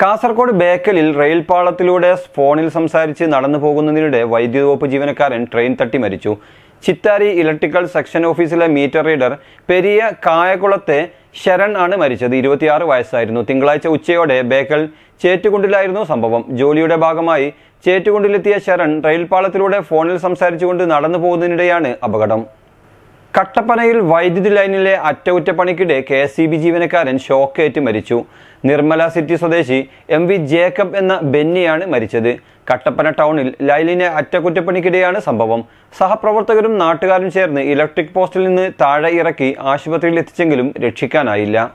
Kasaragod ബേക്കലിൽ rail പാളത്തിലൂടെ ഫോണിൽ സംസാരിച്ച് നടന്നു പോകുന്നതിനിടെ വൈദ്യുതി വകുപ്പ് ജീവനക്കാരൻ ട്രെയിൻ തട്ടി മരിച്ചു ചിത്താരി ഇലക്ട്രിക്കൽ സെക്ഷൻ ഓഫീസിലെ മീറ്റർ റീഡർ പെരിയ കായകുളത്തെ ശരൺ ആണ് മരിച്ചത് ഇരുപത്തിയാറ് വയസ്സായിരുന്നു തിങ്കളാഴ്ച ഉച്ചയോടെ ബേക്കൽ ചേറ്റുകുണ്ടിലായിരുന്നു സംഭവം ജോലിയുടെ ഭാഗമായി ചേറ്റുകുണ്ടിലെത്തിയ ശരൺ റെയിൽ പാളത്തിലൂടെ ഫോണിൽ സംസാരിച്ചുകൊണ്ട് നടന്നു പോകുന്നതിനിടെയാണ് അപകടം കട്ടപ്പനയിൽ വൈദ്യുതി ലൈനിലെ അറ്റകുറ്റപ്പണിക്കിടെ കെ എസ് സി ബി ജീവനക്കാരൻ ഷോക്കേറ്റ് മരിച്ചു നിർമ്മല സിറ്റി സ്വദേശി എം വി ജേക്കബ് എന്ന ബെന്നിയാണ് മരിച്ചത് കട്ടപ്പന ടൗണിൽ ലൈലിനെ അറ്റകുറ്റപ്പണിക്കിടെയാണ് സംഭവം സഹപ്രവർത്തകരും നാട്ടുകാരും ചേർന്ന് ഇലക്ട്രിക് പോസ്റ്റിൽ നിന്ന് താഴെ ഇറക്കി ആശുപത്രിയിൽ എത്തിച്ചെങ്കിലും രക്ഷിക്കാനായില്ല